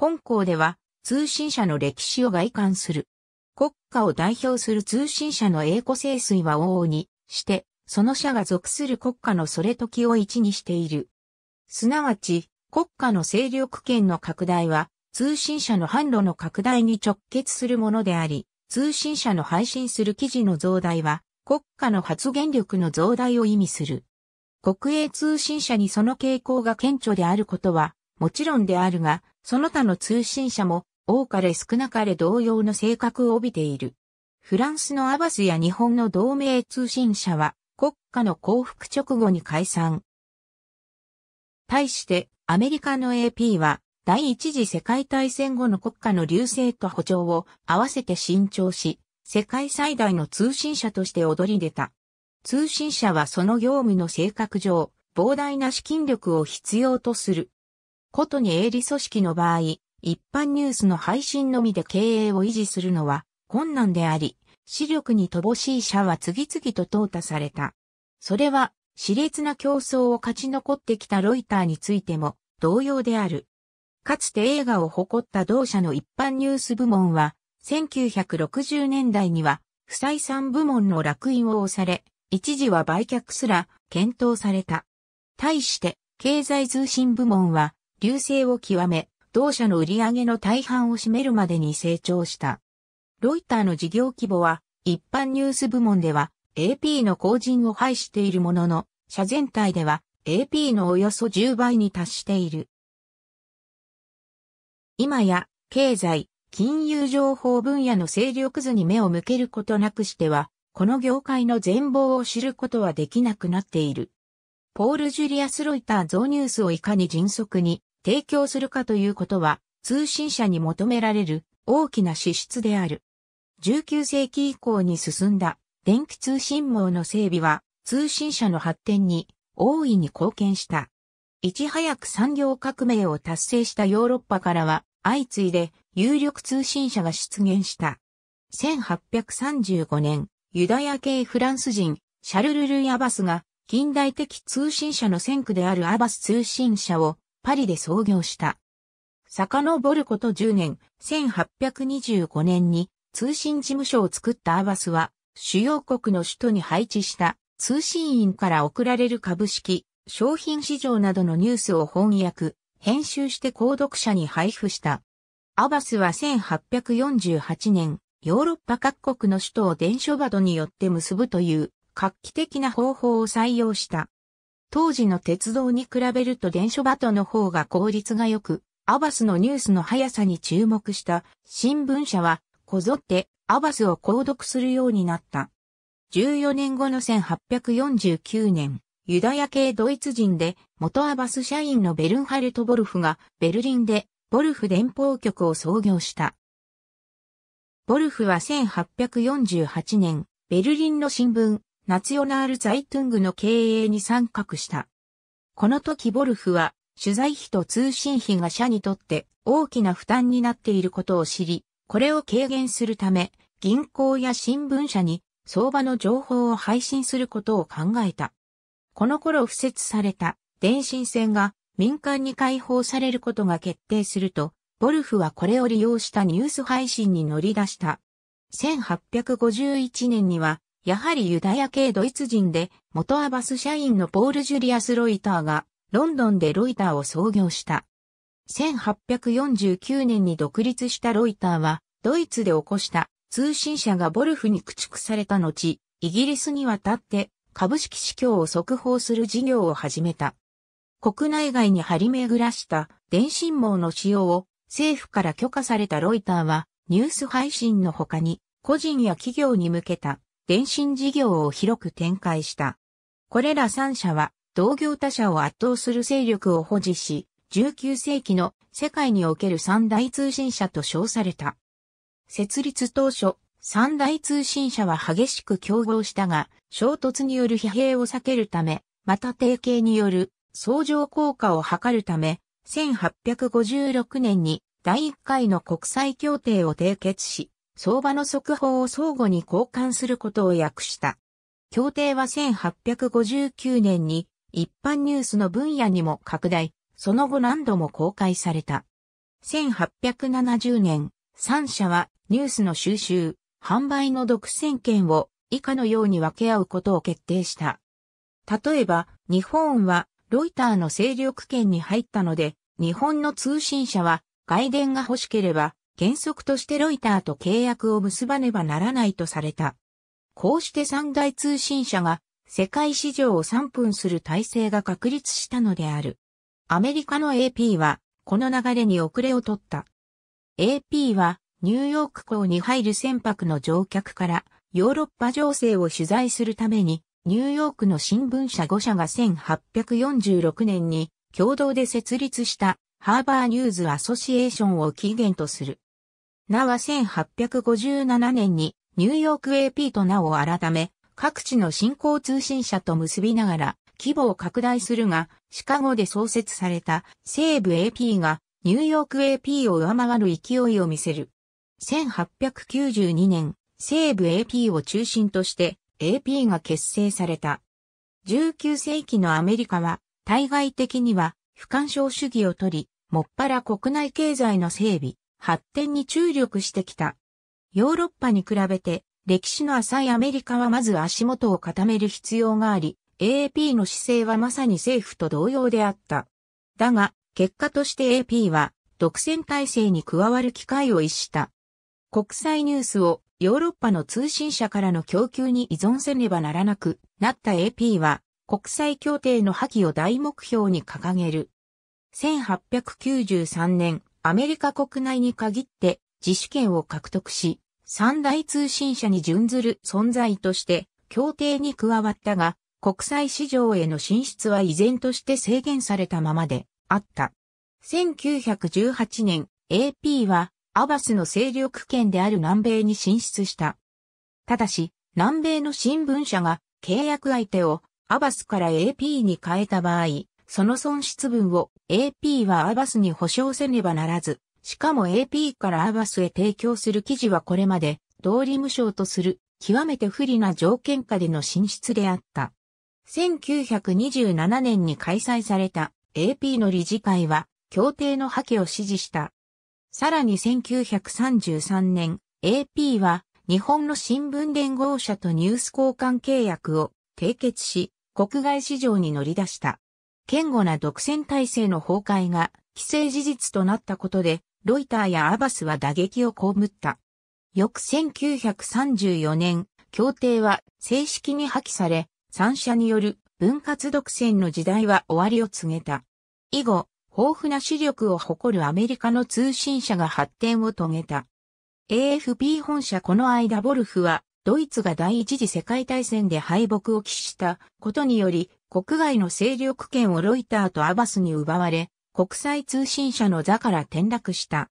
本校では通信社の歴史を外観する。国家を代表する通信社の栄枯盛衰は往々にして、その社が属する国家のそれ時を一にしている。すなわち、国家の勢力圏の拡大は、通信社の販路の拡大に直結するものであり、通信社の配信する記事の増大は、国家の発言力の増大を意味する。国営通信社にその傾向が顕著であることは、もちろんであるが、その他の通信社も多かれ少なかれ同様の性格を帯びている。フランスのアバスや日本の同盟通信社は国家の降伏直後に解散。対してアメリカの AP は第一次世界大戦後の国家の流星と歩調を合わせて新調し、世界最大の通信社として踊り出た。通信社はその業務の性格上、膨大な資金力を必要とする。ことに営利組織の場合、一般ニュースの配信のみで経営を維持するのは困難であり、視力に乏しい社は次々と淘汰された。それは、熾烈な競争を勝ち残ってきたロイターについても同様である。かつて映画を誇った同社の一般ニュース部門は、1960年代には不採算部門の落印を押され、一時は売却すら検討された。対して、経済通信部門は流星を極め、同社の売り上げの大半を占めるまでに成長した。ロイターの事業規模は、一般ニュース部門では AP の後陣を排しているものの、社全体では AP のおよそ10倍に達している。今や、経済、金融情報分野の勢力図に目を向けることなくしては、この業界の全貌を知ることはできなくなっている。ポール・ジュリアス・ロイター増ニュースをいかに迅速に提供するかということは、通信社に求められる大きな支出である。19世紀以降に進んだ電気通信網の整備は通信社の発展に大いに貢献した。いち早く産業革命を達成したヨーロッパからは相次いで有力通信社が出現した。1835年、ユダヤ系フランス人、シャルル・ルイ・アバスが近代的通信社の先駆であるアバス通信社をパリで創業した。遡ること10年、1825年に通信事務所を作ったアバスは、主要国の首都に配置した通信員から送られる株式、商品市場などのニュースを翻訳、編集して購読者に配布した。アバスは1848年、ヨーロッパ各国の首都を伝書バドによって結ぶという画期的な方法を採用した。当時の鉄道に比べると電書バトの方が効率が良く、アバスのニュースの速さに注目した新聞社は、こぞってアバスを購読するようになった。14年後の1849年、ユダヤ系ドイツ人で元アバス社員のベルンハルト・ボルフがベルリンでボルフ連邦局を創業した。ボルフは1848年、ベルリンの新聞、ナツヨナール・ザイトゥングの経営に参画した。この時ボルフは、取材費と通信費が社にとって大きな負担になっていることを知り、これを軽減するため、銀行や新聞社に相場の情報を配信することを考えた。この頃付設された電信線が民間に開放されることが決定すると、ボルフはこれを利用したニュース配信に乗り出した。1851年にはやはりユダヤ系ドイツ人で、元アバス社員のポール・ジュリアス・ロイターが、ロンドンでロイターを創業した。1849年に独立したロイターは、ドイツで起こした通信社がボルフに駆逐された後、イギリスに渡って株式市況を速報する事業を始めた。国内外に張り巡らした電信網の使用を政府から許可されたロイターはニュース配信の他に個人や企業に向けた電信事業を広く展開した。これら3社は同業他社を圧倒する勢力を保持し、19世紀の世界における三大通信社と称された。設立当初、三大通信社は激しく競合したが、衝突による疲弊を避けるため、また提携による相乗効果を図るため、1856年に第1回の国際協定を締結し、相場の速報を相互に交換することを訳した。協定は1859年に一般ニュースの分野にも拡大、その後何度も公開された。1870年、3社はニュースの収集、販売の独占権を以下のように分け合うことを決定した。例えば、日本はロイターの勢力圏に入ったので、日本の通信社は外伝が欲しければ原則としてロイターと契約を結ばねばならないとされた。こうして三大通信社が世界市場を3分する体制が確立したのである。アメリカの AP はこの流れに遅れを取った。AP はニューヨーク港に入る船舶の乗客からヨーロッパ情勢を取材するためにニューヨークの新聞社5社が1846年に共同で設立したハーバーニューズアソシエーションを起源とする。名は1857年にニューヨーク AP と名を改め、各地の新興通信社と結びながら規模を拡大するが、シカゴで創設された西部 AP がニューヨーク AP を上回る勢いを見せる。1892年、西部 AP を中心として AP が結成された。19世紀のアメリカは対外的には不干渉主義をとり、もっぱら国内経済の整備、発展に注力してきた。ヨーロッパに比べて歴史の浅いアメリカはまず足元を固める必要があり、AAP の姿勢はまさに政府と同様であった。だが、結果として AP は独占体制に加わる機会を逸した。国際ニュースをヨーロッパの通信社からの供給に依存せねばならなくなった AP は国際協定の破棄を大目標に掲げる。1893年、アメリカ国内に限って自主権を獲得し、三大通信社に準ずる存在として協定に加わったが、国際市場への進出は依然として制限されたままであった。1918年、AP はアバスの勢力圏である南米に進出した。ただし、南米の新聞社が契約相手をアバスから AP に変えた場合、その損失分を AP はアーバスに保証せねばならず、しかも AP からアーバスへ提供する記事はこれまで、道理無償とする、極めて不利な条件下での進出であった。1927年に開催された AP の理事会は、協定の破棄を支持した。さらに1933年、AP は、日本の新聞連合社とニュース交換契約を締結し、国外市場に乗り出した。堅固な独占体制の崩壊が既成事実となったことで、ロイターやアバスは打撃を被った。翌1934年、協定は正式に破棄され、三者による分割独占の時代は終わりを告げた。以後、豊富な視力を誇るアメリカの通信社が発展を遂げた。AFP 本社この間ボルフは、ドイツが第一次世界大戦で敗北を喫したことにより、国外の勢力圏をロイターとアバスに奪われ、国際通信社の座から転落した。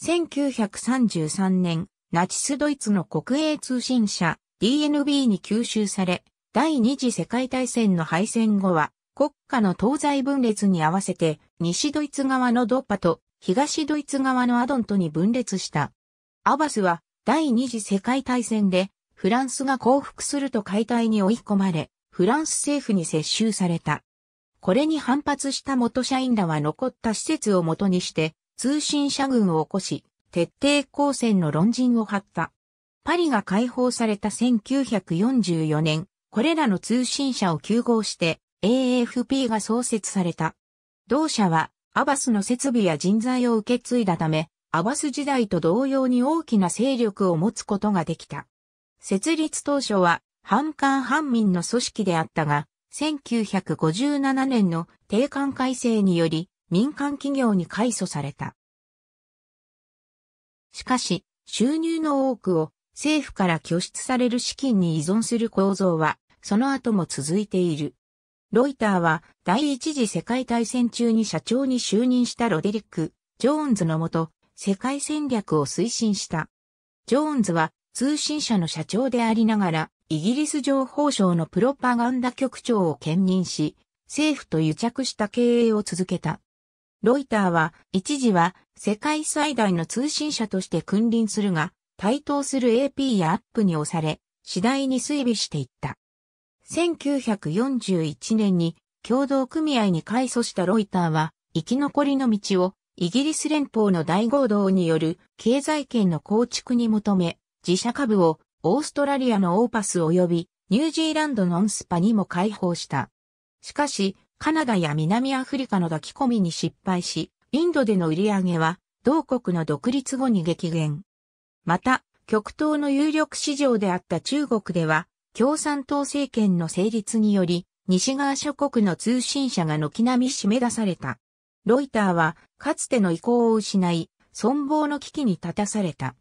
1933年、ナチスドイツの国営通信社 DNB に吸収され、第二次世界大戦の敗戦後は、国家の東西分裂に合わせて、西ドイツ側のドッパと東ドイツ側のアドントに分裂した。アバスは第二次世界大戦でフランスが降伏すると解体に追い込まれ、フランス政府に接収された。これに反発した元社員らは残った施設を元にして、通信社群を起こし、徹底抗戦の論陣を張った。パリが解放された1944年、これらの通信社を休合して AFP が創設された。同社はアバスの設備や人材を受け継いだため、アバス時代と同様に大きな勢力を持つことができた。設立当初は反官反民の組織であったが、1957年の定款改正により民間企業に改組された。しかし、収入の多くを政府から拠出される資金に依存する構造は、その後も続いている。ロイターは第一次世界大戦中に社長に就任したロデリック・ジョーンズのもと、世界戦略を推進した。ジョーンズは通信社の社長でありながら、イギリス情報省のプロパガンダ局長を兼任し、政府と癒着した経営を続けた。ロイターは、一時は世界最大の通信社として君臨するが、台頭する AP やアップに押され、次第に衰微していった。1941年に共同組合に改組したロイターは、生き残りの道をイギリス連邦の大合同による経済圏の構築に求め、自社株をオーストラリアのオーパス及びニュージーランドのオンスパにも開放した。しかし、カナダや南アフリカの抱き込みに失敗し、インドでの売り上げは、同国の独立後に激減。また、極東の有力市場であった中国では、共産党政権の成立により、西側諸国の通信社が軒並み締め出された。ロイターは、かつての意向を失い、存亡の危機に立たされた。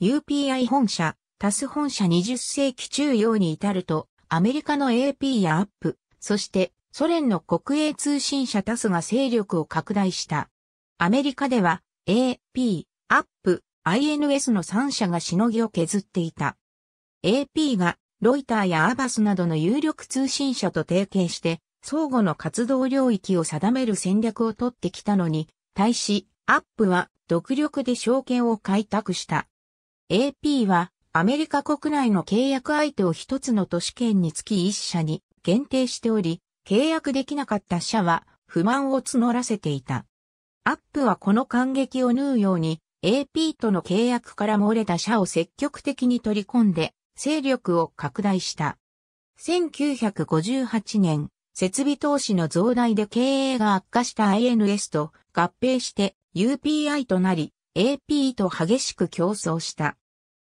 UPI 本社、タス本社20世紀中央に至ると、アメリカの AP やアップ、そしてソ連の国営通信社タスが勢力を拡大した。アメリカでは AP、アップ、INS の3社がしのぎを削っていた。AP がロイターやアバスなどの有力通信社と提携して、相互の活動領域を定める戦略を取ってきたのに、対し、アップは独力で証券を開拓した。AP はアメリカ国内の契約相手を一つの都市圏につき一社に限定しており、契約できなかった社は不満を募らせていた。アップはこの感激を縫うように AP との契約から漏れた社を積極的に取り込んで勢力を拡大した。1958年、設備投資の増大で経営が悪化した INS と合併して UPI となり、AP と激しく競争した。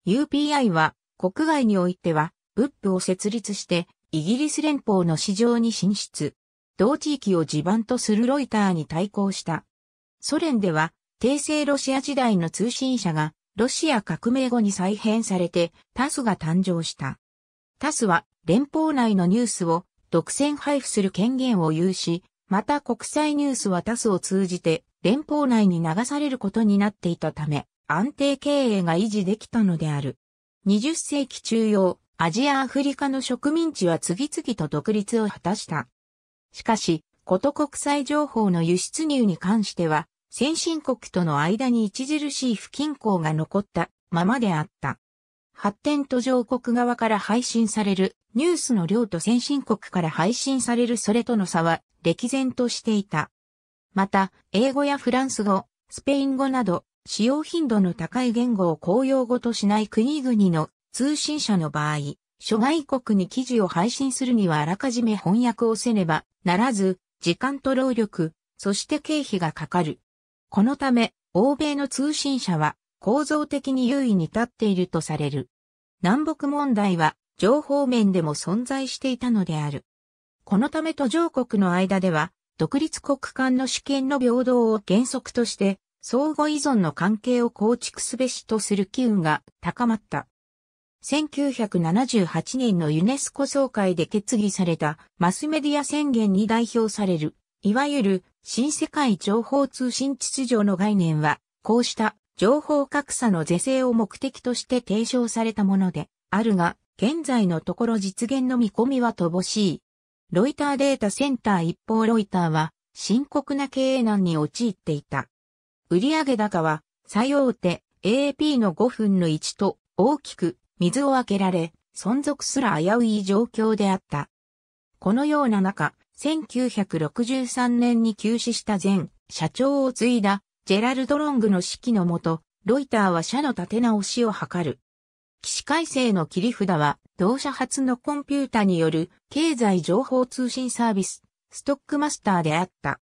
UPI は国外においては、ブッを設立して、イギリス連邦の市場に進出。同地域を地盤とするロイターに対抗した。ソ連では、帝政ロシア時代の通信社が、ロシア革命後に再編されて、タスが誕生した。タスは、連邦内のニュースを独占配布する権限を有し、また国際ニュースはタスを通じて、連邦内に流されることになっていたため、安定経営が維持できたのである。20世紀中央、アジアアフリカの植民地は次々と独立を果たした。しかし、こと国際情報の輸出入に関しては、先進国との間に著しい不均衡が残ったままであった。発展途上国側から配信されるニュースの量と先進国から配信されるそれとの差は歴然としていた。また、英語やフランス語、スペイン語など使用頻度の高い言語を公用語としない国々の通信者の場合、諸外国に記事を配信するにはあらかじめ翻訳をせねばならず、時間と労力、そして経費がかかる。このため、欧米の通信者は構造的に優位に立っているとされる。南北問題は情報面でも存在していたのである。このため途上国の間では、独立国間の主権の平等を原則として相互依存の関係を構築すべしとする機運が高まった。1978年のユネスコ総会で決議されたマスメディア宣言に代表される、いわゆる新世界情報通信秩序の概念は、こうした情報格差の是正を目的として提唱されたものであるが、現在のところ実現の見込みは乏しい。ロイターデータセンター一方ロイターは深刻な経営難に陥っていた。売上高は最大手 a p の5分の1と大きく水を開けられ、存続すら危うい状況であった。このような中、1963年に休止した前社長を継いだジェラルド・ロングの指揮のもと、ロイターは社の立て直しを図る。起死回生の切り札は、同社初のコンピュータによる経済情報通信サービス、ストックマスターであった。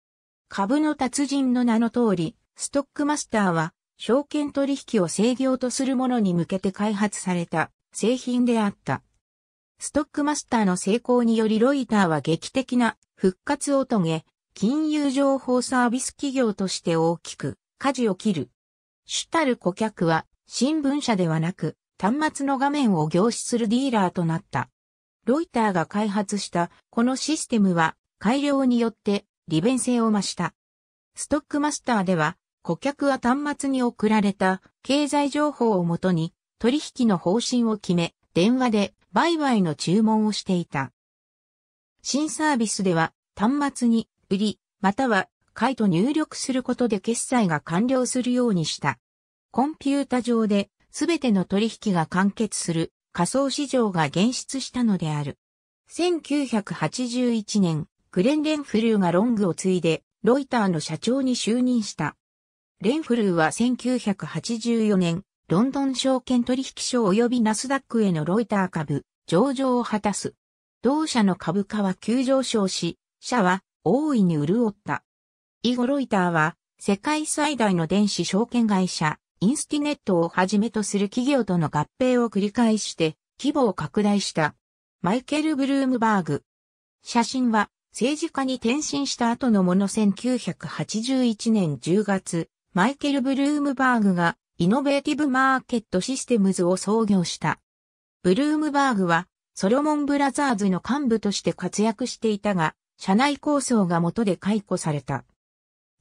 株の達人の名の通り、ストックマスターは、証券取引を制御とするものに向けて開発された製品であった。ストックマスターの成功によりロイターは劇的な復活を遂げ、金融情報サービス企業として大きく舵を切る。主たる顧客は新聞社ではなく端末の画面を凝視するディーラーとなった。ロイターが開発したこのシステムは改良によって利便性を増した。ストックマスターでは顧客は端末に送られた経済情報をもとに取引の方針を決め、電話で売買の注文をしていた。新サービスでは端末に売り、または買いと入力することで決済が完了するようにした。コンピュータ上で全ての取引が完結する仮想市場が現出したのである。1981年、グレン・レンフルーがロングを継いで、ロイターの社長に就任した。レンフルーは1984年、ロンドン証券取引所及びナスダックへのロイター株、上場を果たす。同社の株価は急上昇し、社は大いに潤った。以後ロイターは、世界最大の電子証券会社、インスティネットをはじめとする企業との合併を繰り返して、規模を拡大した。マイケル・ブルームバーグ。写真は、政治家に転身した後のもの1981年10月、マイケル・ブルームバーグがイノベーティブマーケットシステムズを創業した。ブルームバーグはソロモンブラザーズの幹部として活躍していたが、社内構想が元で解雇された。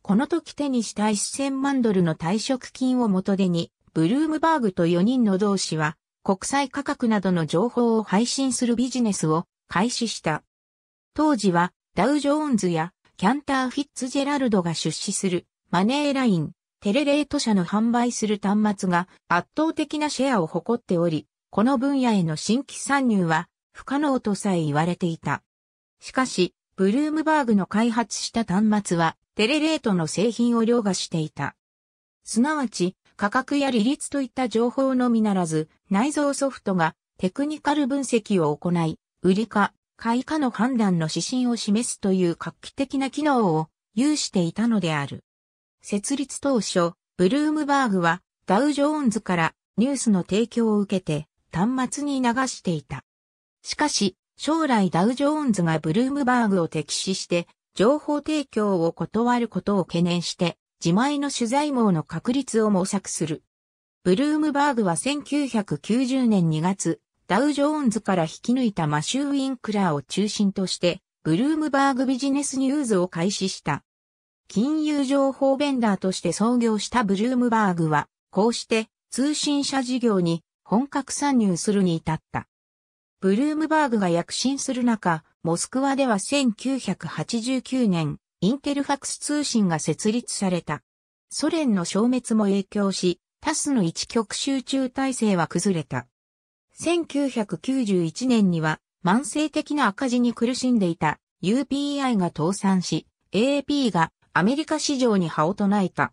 この時手にした1000万ドルの退職金を元手に、ブルームバーグと4人の同士は、国際価格などの情報を配信するビジネスを開始した。当時は、ダウ・ジョーンズやキャンター・フィッツジェラルドが出資するマネーライン、テレレート社の販売する端末が圧倒的なシェアを誇っており、この分野への新規参入は不可能とさえ言われていた。しかし、ブルームバーグの開発した端末はテレレートの製品を凌駕していた。すなわち、価格や利率といった情報のみならず、内蔵ソフトがテクニカル分析を行い、売りか買いかの判断の指針を示すという画期的な機能を有していたのである。設立当初、ブルームバーグはダウジョーンズからニュースの提供を受けて端末に流していた。しかし、将来ダウジョーンズがブルームバーグを敵視して情報提供を断ることを懸念して自前の取材網の確立を模索する。ブルームバーグは1990年2月、ダウジョーンズから引き抜いたマシュー・ウィンクラーを中心として、ブルームバーグビジネスニューズを開始した。金融情報ベンダーとして創業したブルームバーグは、こうして通信社事業に本格参入するに至った。ブルームバーグが躍進する中、モスクワでは1989年、インテルファクス通信が設立された。ソ連の消滅も影響し、タスの一極集中体制は崩れた。1991年には慢性的な赤字に苦しんでいた UPI が倒産し、a p がアメリカ市場に葉を唱えた。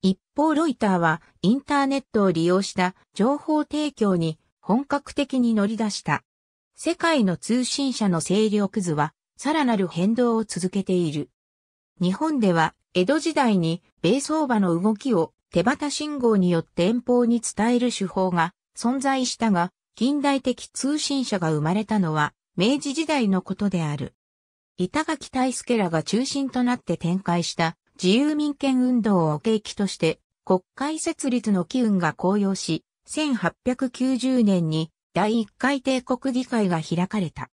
一方ロイターはインターネットを利用した情報提供に本格的に乗り出した。世界の通信社の勢力図はさらなる変動を続けている。日本では江戸時代に米相場の動きを手旗信号によって遠方に伝える手法が存在したが、近代的通信社が生まれたのは明治時代のことである。板垣大輔らが中心となって展開した自由民権運動を契機として国会設立の機運が高揚し、1890年に第1回帝国議会が開かれた。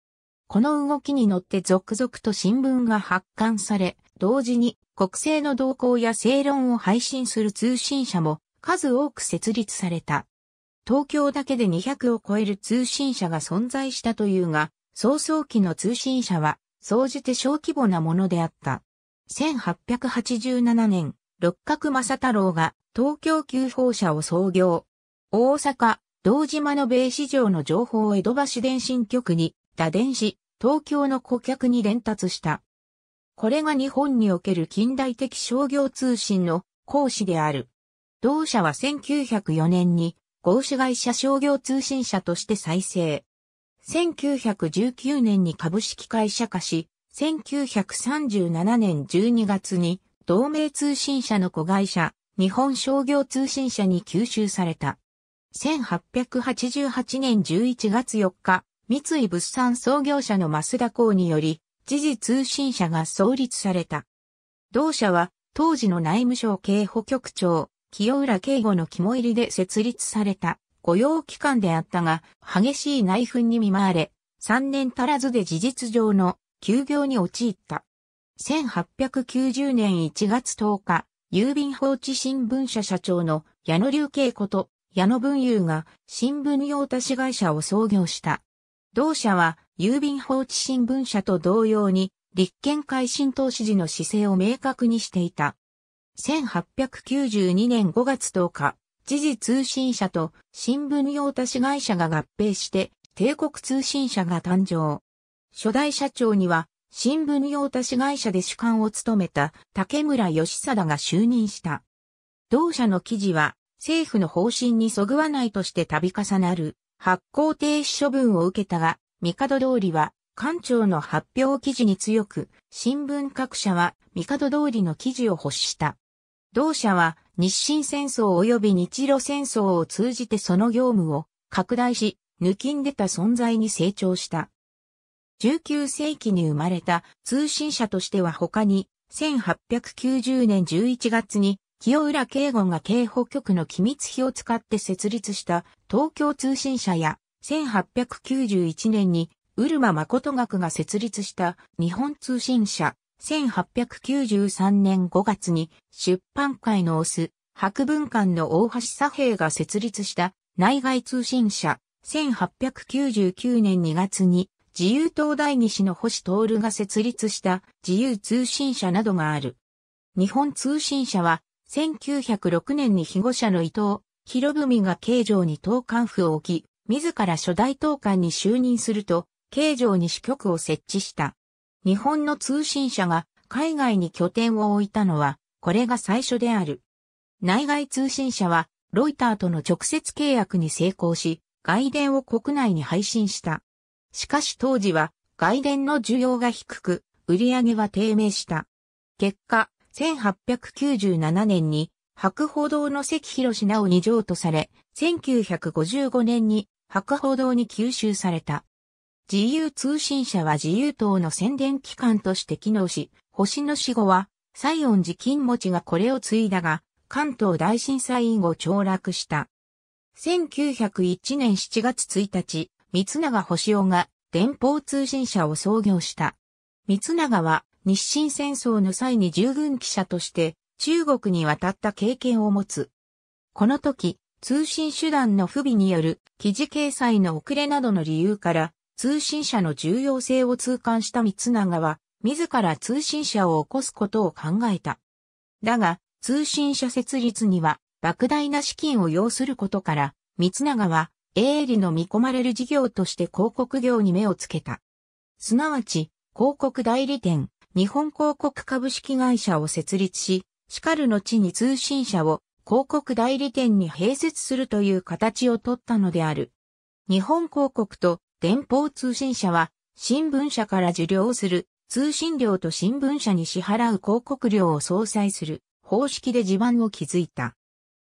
この動きに乗って続々と新聞が発刊され、同時に国政の動向や正論を配信する通信社も数多く設立された。東京だけで200を超える通信社が存在したというが、早々期の通信社は総じて小規模なものであった。1887年、六角正太郎が東京急報社を創業。大阪、道島の米市場の情報を江戸橋電信局に打電し、東京の顧客に伝達した。これが日本における近代的商業通信の講師である。同社は1904年に合資会社商業通信社として再生。1919年に株式会社化し、1937年12月に同盟通信社の子会社、日本商業通信社に吸収された。1888年11月4日、三井物産創業者の増田港により、時事通信社が創立された。同社は、当時の内務省警保局長、清浦慶吾の肝入りで設立された御用機関であったが、激しい内紛に見舞われ、3年足らずで事実上の休業に陥った。1890年1月10日、郵便放置新聞社社長の矢野隆慶こと矢野文雄が新聞用達会社を創業した。同社は郵便放置新聞社と同様に立憲改進党支持の姿勢を明確にしていた。1892年5月10日、時事通信社と新聞用達し会社が合併して帝国通信社が誕生。初代社長には新聞用達し会社で主幹を務めた竹村義貞が就任した。同社の記事は政府の方針にそぐわないとして度重なる発行停止処分を受けたが、帝通りは官庁の発表記事に強く、新聞各社は帝通りの記事を欲した。同社は日清戦争及び日露戦争を通じてその業務を拡大し、抜きんでた存在に成長した。19世紀に生まれた通信社としては他に、1890年11月に清浦慶吾が警報局の機密費を使って設立した東京通信社や、1891年に、ウルマ誠学が設立した日本通信社、1893年5月に出版会のオス、博文館の大橋左平が設立した内外通信社。1899年2月に自由党第二子の星徹が設立した自由通信社などがある。日本通信社は1906年に被護者の伊藤博文が慶城に党館府を置き、自ら初代党館に就任すると、慶城に支局を設置した。日本の通信社が海外に拠点を置いたのは、これが最初である。内外通信社は、ロイターとの直接契約に成功し、外伝を国内に配信した。しかし当時は、外伝の需要が低く、売り上げは低迷した。結果、1897年に、白報堂の関広直に譲渡され、1955年に白報堂に吸収された。自由通信社は自由党の宣伝機関として機能し、星の死後は、西園寺金持ちがこれを継いだが、関東大震災以後凋落した。1901年7月1日、三永星雄が電報通信社を創業した。三永は日清戦争の際に従軍記者として中国に渡った経験を持つ。この時、通信手段の不備による記事掲載の遅れなどの理由から通信社の重要性を痛感した三永は、自ら通信社を起こすことを考えた。だが、通信社設立には、莫大な資金を要することから、三永は、営利の見込まれる事業として広告業に目をつけた。すなわち、広告代理店、日本広告株式会社を設立し、しかるの地に通信社を広告代理店に併設するという形を取ったのである。日本広告と電報通信社は、新聞社から受領する通信料と新聞社に支払う広告料を相殺する方式で地盤を築いた。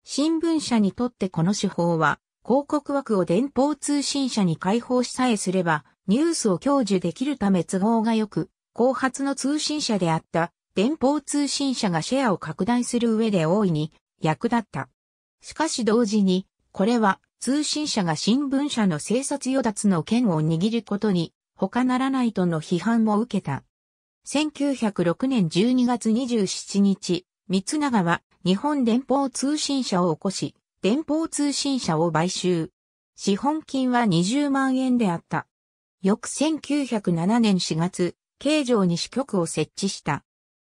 新聞社にとってこの手法は、広告枠を電報通信社に開放しさえすれば、ニュースを享受できるため都合が良く、後発の通信社であった電報通信社がシェアを拡大する上で大いに役立った。しかし同時にこれは通信社が新聞社の生作与奪の権を握ることに他ならないとの批判も受けた。1906年12月27日、三永は日本電報通信社を起こし、電報通信社を買収。資本金は20万円であった。翌1907年4月、京城に支局を設置した。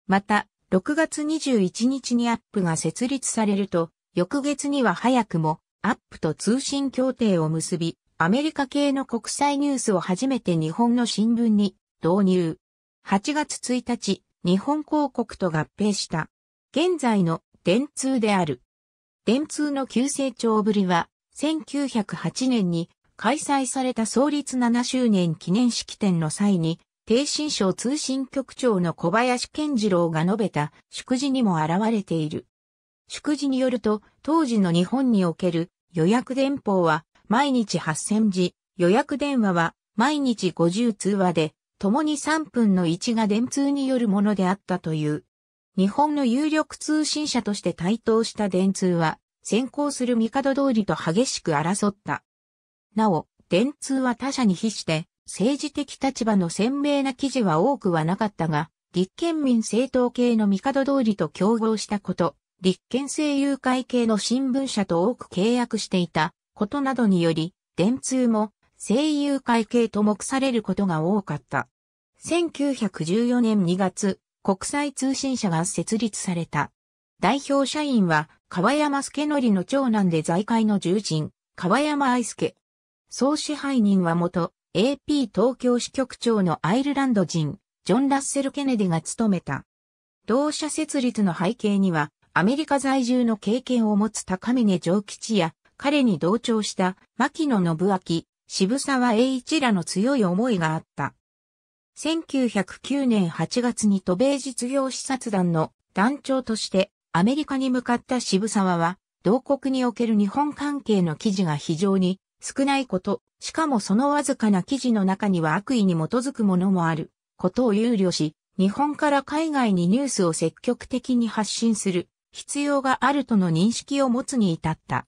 また、6月21日にアップが設立されると、翌月には早くもアップと通信協定を結び、アメリカ系の国際ニュースを初めて日本の新聞に導入。8月1日、日本広告と合併した。現在の電通である。電通の急成長ぶりは、1908年に開催された創立7周年記念式典の際に、低新省通信局長の小林健次郎が述べた祝辞にも現れている。祝辞によると、当時の日本における予約電報は毎日8000字、予約電話は毎日50通話で、共に3分の1が電通によるものであったという。日本の有力通信社として台頭した電通は、先行する帝通りと激しく争った。なお、電通は他社に比して、政治的立場の鮮明な記事は多くはなかったが、立憲民政党系の帝通りと競合したこと、立憲政友会系の新聞社と多く契約していたことなどにより、電通も政友会系と目されることが多かった。1914年2月、国際通信社が設立された。代表社員は、川山助則の長男で財界の重鎮、川山愛助。総支配人は元、AP 東京支局長のアイルランド人、ジョン・ラッセル・ケネディが務めた。同社設立の背景には、アメリカ在住の経験を持つ高峰上吉や、彼に同調した牧野信明、渋沢栄一らの強い思いがあった。1909年8月に都米実業視察団の団長としてアメリカに向かった渋沢は、同国における日本関係の記事が非常に少ないこと、しかもそのわずかな記事の中には悪意に基づくものもあることを憂慮し、日本から海外にニュースを積極的に発信する必要があるとの認識を持つに至った。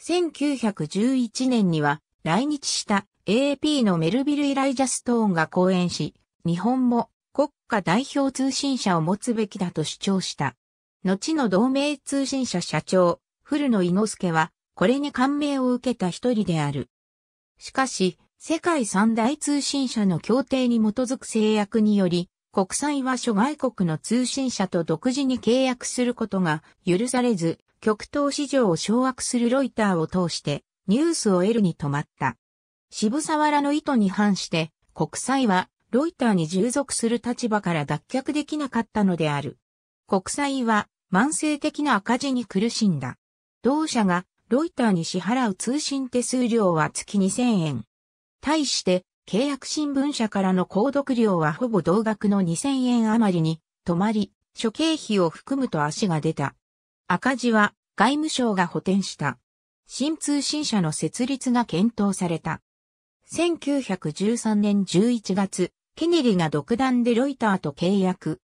1911年には来日した AAP のメルビル・イライジャ・ストーンが講演し、日本も国家代表通信社を持つべきだと主張した。後の同盟通信社社長、古野伊之助は、これに感銘を受けた一人である。しかし、世界三大通信社の協定に基づく制約により、国債は諸外国の通信社と独自に契約することが許されず、極東市場を掌握するロイターを通してニュースを得るに止まった。渋沢らの意図に反して国債はロイターに従属する立場から脱却できなかったのである。国債は慢性的な赤字に苦しんだ。同社がロイターに支払う通信手数料は月2000円。対して契約新聞社からの購読料はほぼ同額の2000円余りに、止まり、諸経費を含むと足が出た。赤字は外務省が補填した。新通信社の設立が検討された。1913年11月、ケネリが独断でロイターと契約。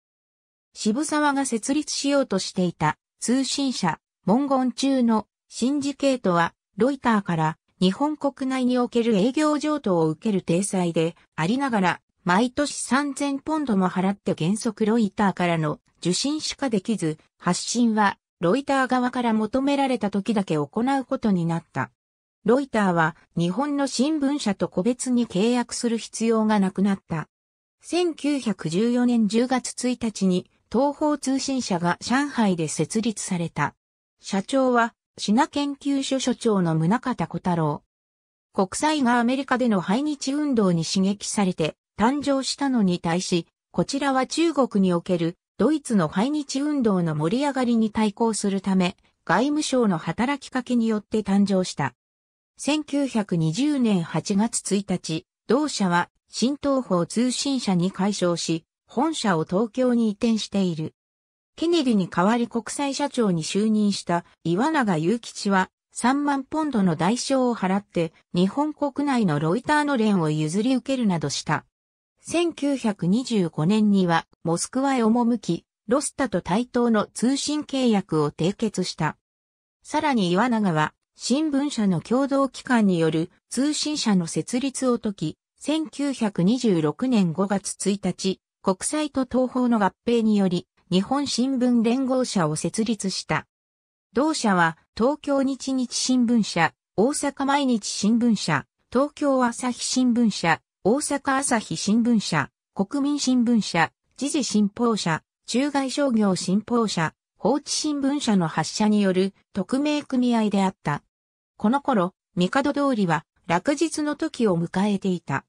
渋沢が設立しようとしていた通信社、文言中のシンジケートはロイターから日本国内における営業譲渡を受ける体裁でありながら、毎年3000ポンドも払って原則ロイターからの受信しかできず、発信はロイター側から求められた時だけ行うことになった。ロイターは日本の新聞社と個別に契約する必要がなくなった。1914年10月1日に東方通信社が上海で設立された。社長はシナ研究所所長の宗方小太郎。国際がアメリカでの排日運動に刺激されて誕生したのに対し、こちらは中国におけるドイツの排日運動の盛り上がりに対抗するため、外務省の働きかけによって誕生した。1920年8月1日、同社は新東方通信社に解消し、本社を東京に移転している。ケネディに代わり国際社長に就任した岩永雄吉は3万ポンドの代償を払って日本国内のロイターの連を譲り受けるなどした。1925年にはモスクワへ赴き、ロスタと対等の通信契約を締結した。さらに岩永は新聞社の共同機関による通信社の設立を解き、1926年5月1日、国際と東方の合併により、日本新聞連合社を設立した。同社は東京日日新聞社、大阪毎日新聞社、東京朝日新聞社、大阪朝日新聞社、国民新聞社、時事新報社、中外商業新報社、放置新聞社の発社による特命組合であった。この頃、帝通りは落日の時を迎えていた。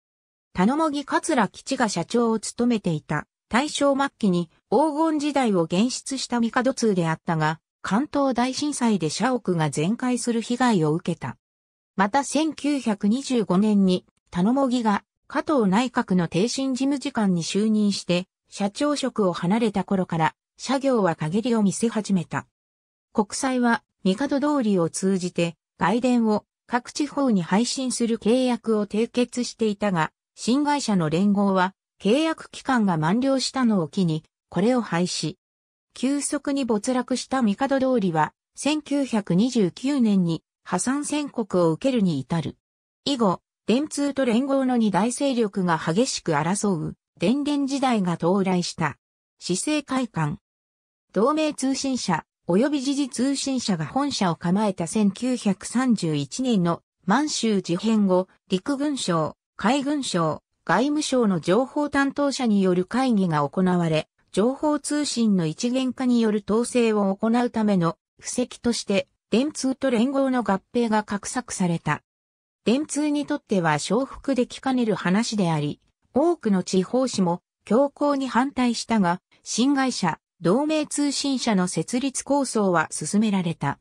頼もぎ桂吉が社長を務めていた。大正末期に黄金時代を現出した帝通であったが、関東大震災で社屋が全壊する被害を受けた。また1925年に、田野茂木が加藤内閣の定身事務次官に就任して、社長職を離れた頃から、社業は陰りを見せ始めた。国債は、帝通りを通じて、外伝を各地方に配信する契約を締結していたが、新会社の連合は、契約期間が満了したのを機に、これを廃止。急速に没落した帝通りは、1929年に破産宣告を受けるに至る。以後、電通と連合の二大勢力が激しく争う、電電時代が到来した。市政会館。同盟通信社、及び時事通信社が本社を構えた1931年の満州事変後、陸軍省、海軍省、外務省の情報担当者による会議が行われ、情報通信の一元化による統制を行うための布石として、電通と連合の合併が画策された。電通にとっては承服できかねる話であり、多くの地方紙も強行に反対したが、新会社、同盟通信社の設立構想は進められた。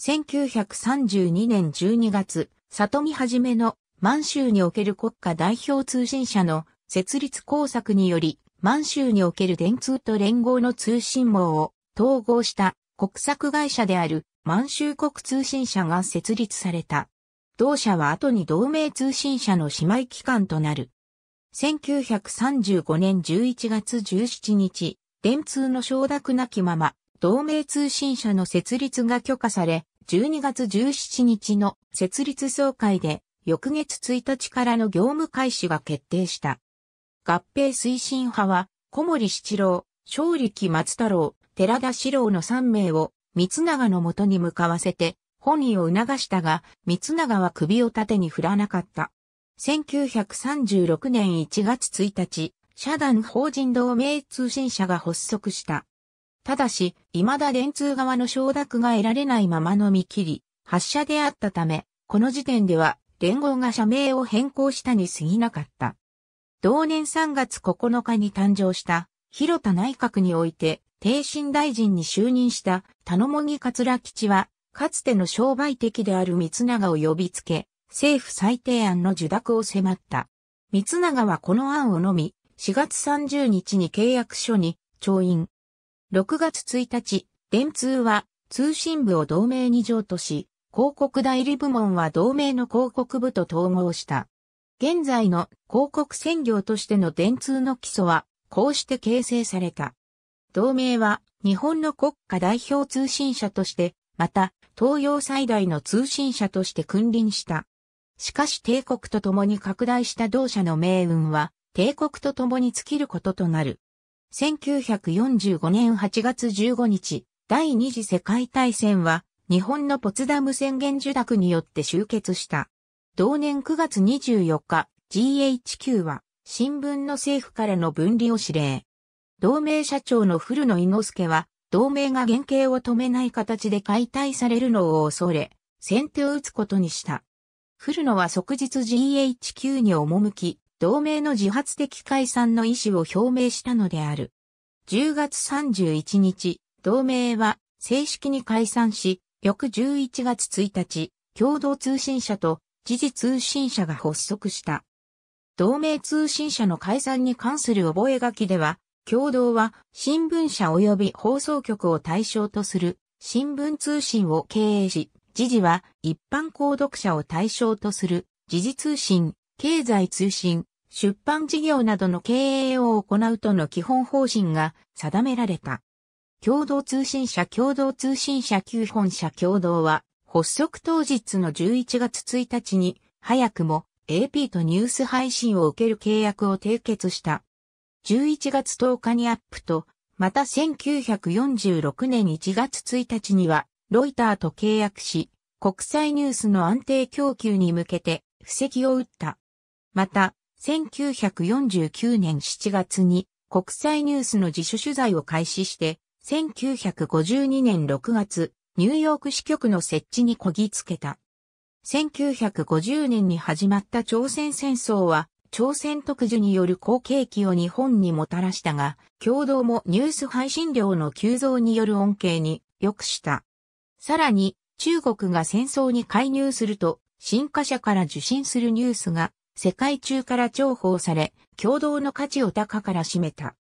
1932年12月、里見はじめの満州における国家代表通信社の設立工作により、満州における電通と連合の通信網を統合した国策会社である満州国通信社が設立された。同社は後に同盟通信社の姉妹機関となる。1935年11月17日、電通の承諾なきまま、同盟通信社の設立が許可され、12月17日の設立総会で翌月1日からの業務開始が決定した。合併推進派は、小森七郎、正力松太郎、寺田四郎の3名を、三永の元に向かわせて、本意を促したが、三永は首を縦に振らなかった。1936年1月1日、社団法人同盟通信社が発足した。ただし、未だ電通側の承諾が得られないままの見切り、発射であったため、この時点では連合が社名を変更したに過ぎなかった。同年3月9日に誕生した広田内閣において、定身大臣に就任した田野茂木桂吉は、かつての商売敵である三永を呼びつけ、政府最低案の受諾を迫った。三永はこの案をのみ、4月30日に契約書に、調印。6月1日、電通は通信部を同盟に譲渡し、広告代理部門は同盟の広告部と統合した。現在の広告専業としての電通の基礎は、こうして形成された。同盟は、日本の国家代表通信社として、また、東洋最大の通信社として君臨した。しかし帝国と共に拡大した同社の命運は、帝国と共に尽きることとなる。1945年8月15日、第二次世界大戦は、日本のポツダム宣言受諾によって終結した。同年9月24日、GHQ は新聞の政府からの分離を指令。同盟社長の古野伊之助は、同盟が原型を止めない形で解体されるのを恐れ、先手を打つことにした。古野は即日 GHQ に赴き、同盟の自発的解散の意思を表明したのである。10月31日、同盟は正式に解散し、翌11月1日、共同通信社と時事通信社が発足した。同盟通信社の解散に関する覚書では、共同は新聞社及び放送局を対象とする新聞通信を経営し、時事は一般購読者を対象とする時事通信、経済通信、出版事業などの経営を行うとの基本方針が定められた。共同通信社共同通信社旧本社共同は、発足当日の11月1日に、早くも AP とニュース配信を受ける契約を締結した。11月10日にアップと、また1946年1月1日には、ロイターと契約し、国際ニュースの安定供給に向けて、布石を打った。また、1949年7月に国際ニュースの自主取材を開始して、1952年6月、ニューヨーク支局の設置にこぎつけた。1950年に始まった朝鮮戦争は、朝鮮特需による好景気を日本にもたらしたが、共同もニュース配信量の急増による恩恵に良くした。さらに、中国が戦争に介入すると、新華社から受信するニュースが、世界中から重宝され、共同の価値を高から占めた。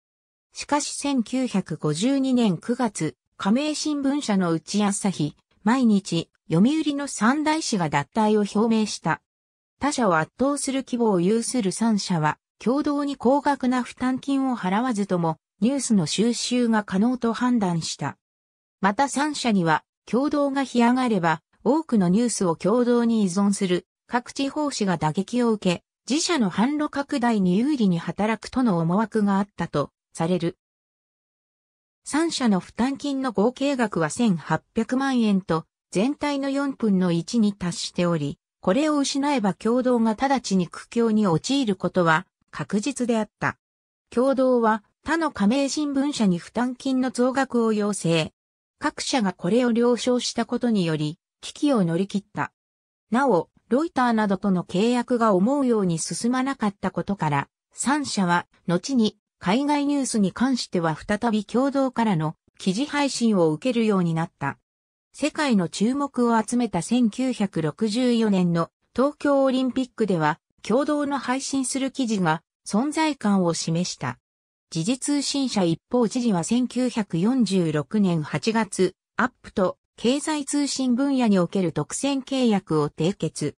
しかし1952年9月、加盟新聞社の内朝日、毎日、読売の三大紙が脱退を表明した。他社を圧倒する規模を有する三社は、共同に高額な負担金を払わずとも、ニュースの収集が可能と判断した。また三社には、共同が干上がれば、多くのニュースを共同に依存する、各地方紙が打撃を受け、自社の販路拡大に有利に働くとの思惑があったとされる。3社の負担金の合計額は1800万円と、全体の4分の1に達しており、これを失えば共同が直ちに苦境に陥ることは確実であった。共同は他の加盟新聞社に負担金の増額を要請。各社がこれを了承したことにより、危機を乗り切った。なお、ロイターなどとの契約が思うように進まなかったことから、3社は後に海外ニュースに関しては再び共同からの記事配信を受けるようになった。世界の注目を集めた1964年の東京オリンピックでは共同の配信する記事が存在感を示した。時事通信社一方知事は1946年8月、アップと経済通信分野における独占契約を締結。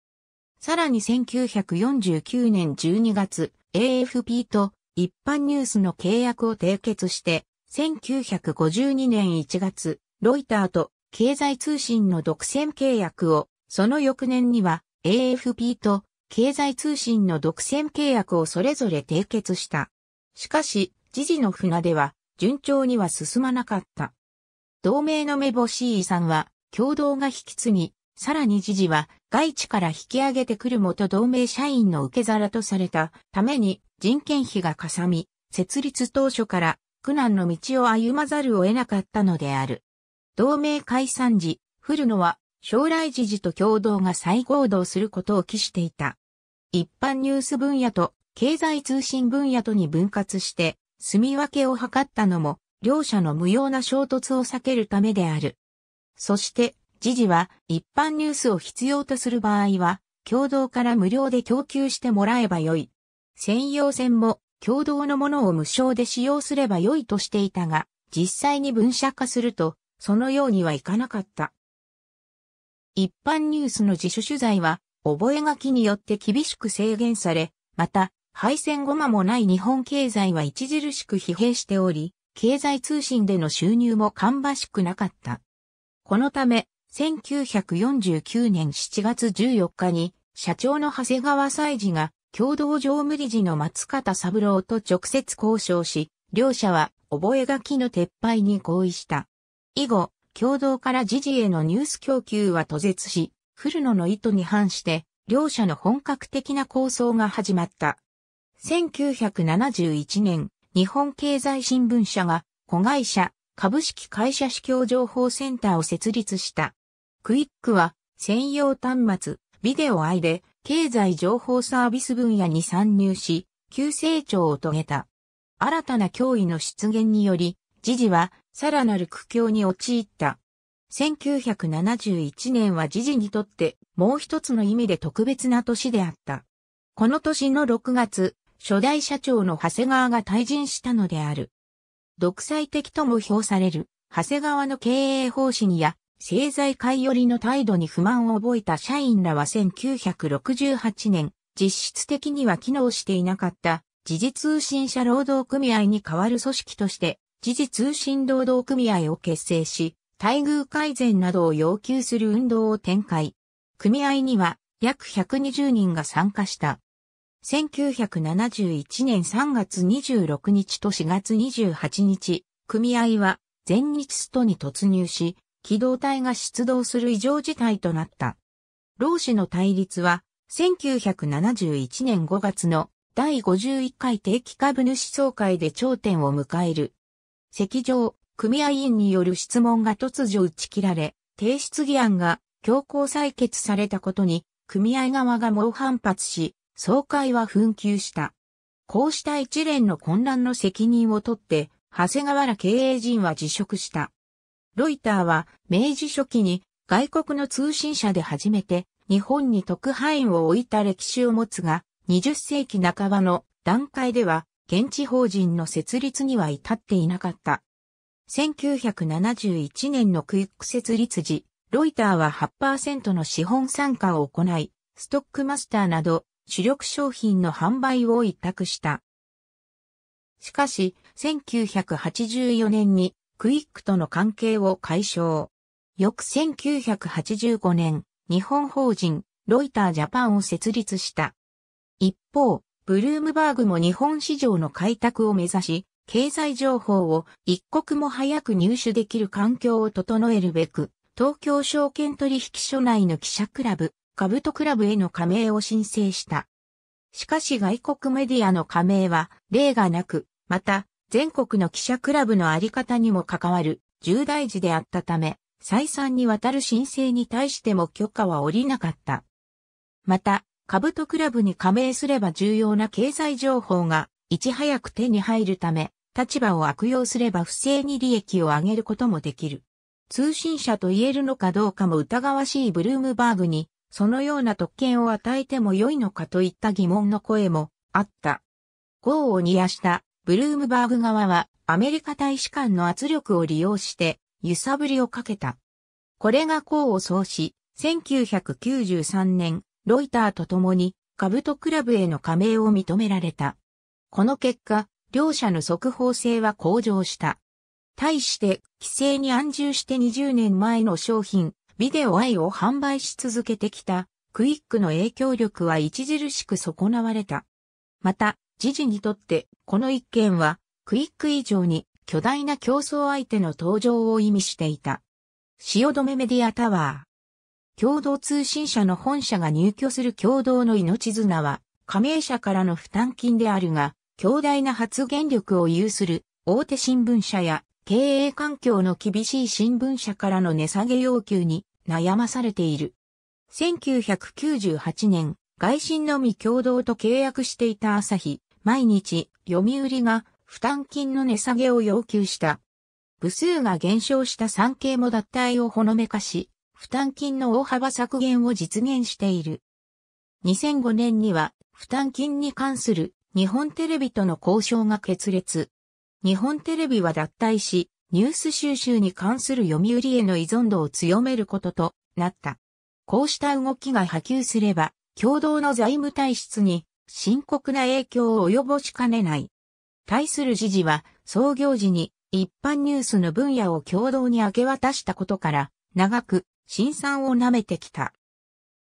さらに1949年12月、AFP と一般ニュースの契約を締結して、1952年1月、ロイターと経済通信の独占契約を、その翌年には AFP と経済通信の独占契約をそれぞれ締結した。しかし、時事の船では順調には進まなかった。同盟の目星遺産は共同が引き継ぎ、さらに時事は外地から引き上げてくる元同盟社員の受け皿とされたために人件費がかさみ、設立当初から苦難の道を歩まざるを得なかったのである。同盟解散時、古野は将来時事と共同が再合同することを期していた。一般ニュース分野と経済通信分野とに分割して、住み分けを図ったのも、両者の無用な衝突を避けるためである。そして、時事は一般ニュースを必要とする場合は、共同から無料で供給してもらえばよい。専用線も共同のものを無償で使用すれば良いとしていたが、実際に分社化すると、そのようにはいかなかった。一般ニュースの自主取材は、覚書によって厳しく制限され、また、敗戦後間もない日本経済は著しく疲弊しており、経済通信での収入も芳しくなかった。このため、1949年7月14日に、社長の長谷川祭司が共同常務理事の松方三郎と直接交渉し、両者は覚書の撤廃に合意した。以後、共同から時事へのニュース供給は途絶し、古野の意図に反して、両者の本格的な構想が始まった。1971年、日本経済新聞社が子会社株式会社市況情報センターを設立した。クイックは専用端末ビデオアイで経済情報サービス分野に参入し、急成長を遂げた。新たな脅威の出現により、時事はさらなる苦境に陥った。1971年は時事にとってもう一つの意味で特別な年であった。この年の6月、初代社長の長谷川が退陣したのである。独裁的とも評される、長谷川の経営方針や製材会寄りの態度に不満を覚えた社員らは1968年、実質的には機能していなかった時事通信社労働組合に代わる組織として時事通信労働組合を結成し、待遇改善などを要求する運動を展開。組合には約120人が参加した。1971年3月26日と4月28日、組合は全日ストに突入し、機動隊が出動する異常事態となった。老子の対立は、1971年5月の第51回定期株主総会で頂点を迎える。席上、組合員による質問が突如打ち切られ、提出議案が強行採決されたことに、組合側が猛反発し、総会は紛糾した。こうした一連の混乱の責任を取って、長谷川ら経営陣は辞職した。ロイターは明治初期に外国の通信社で初めて日本に特派員を置いた歴史を持つが、20世紀半ばの段階では現地法人の設立には至っていなかった。1971年のクイック設立時、ロイターは8%の資本参加を行い、ストックマスターなど主力商品の販売を委託した。しかし、1984年にクイックとの関係を解消。翌1985年、日本法人、ロイタージャパンを設立した。一方、ブルームバーグも日本市場の開拓を目指し、経済情報を一刻も早く入手できる環境を整えるべく、東京証券取引所内の記者クラブ、株とクラブへの加盟を申請した。しかし外国メディアの加盟は例がなく、また全国の記者クラブのあり方にも関わる重大事であったため、再三にわたる申請に対しても許可は下りなかった。また、トクラブに加盟すれば重要な経済情報がいち早く手に入るため、立場を悪用すれば不正に利益を上げることもできる。通信社と言えるのかどうかも疑わしいブルームバーグに、そのような特権を与えても良いのかといった疑問の声もあった。業を煮やしたブルームバーグ側はアメリカ大使館の圧力を利用して揺さぶりをかけた。これが功を奏し、1993年、ロイターと共にトクラブへの加盟を認められた。この結果、両者の速報性は向上した。対して、規制に安住して20年前の商品、ビデオ i を販売し続けてきた、クイックの影響力は著しく損なわれた。また、時事にとってこの一件はクイック以上に巨大な競争相手の登場を意味していた。止めメディアタワー。共同通信社の本社が入居する共同の命綱は、加盟社からの負担金であるが、強大な発言力を有する大手新聞社や経営環境の厳しい新聞社からの値下げ要求に悩まされている。1998年、外信のみ共同と契約していた朝日、毎日、読売が負担金の値下げを要求した。部数が減少した産経も脱退をほのめかし、負担金の大幅削減を実現している。2005年には、負担金に関する日本テレビとの交渉が決裂。日本テレビは脱退し、ニュース収集に関する読売への依存度を強めることとなった。こうした動きが波及すれば、共同の財務体質に深刻な影響を及ぼしかねない。対する時事は創業時に一般ニュースの分野を共同に明け渡したことから長く新産を舐めてきた。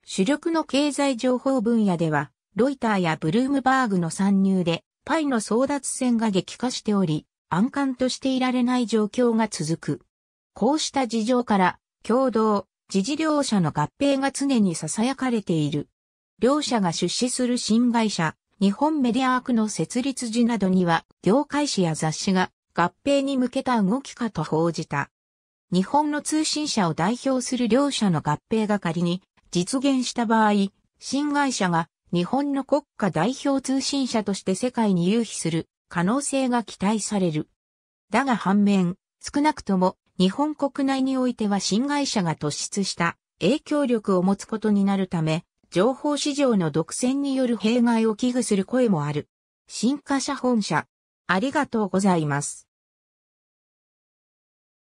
主力の経済情報分野ではロイターやブルームバーグの参入でパイの争奪戦が激化しており暗感としていられない状況が続く。こうした事情から共同、時事両者の合併が常に囁かれている。両社が出資する新会社、日本メディアアークの設立時などには、業界誌や雑誌が合併に向けた動きかと報じた。日本の通信社を代表する両社の合併が仮に実現した場合、新会社が日本の国家代表通信社として世界に有飛する可能性が期待される。だが反面、少なくとも日本国内においては新会社が突出した影響力を持つことになるため、情報市場の独占による弊害を危惧する声もある。新華社本社。ありがとうございます。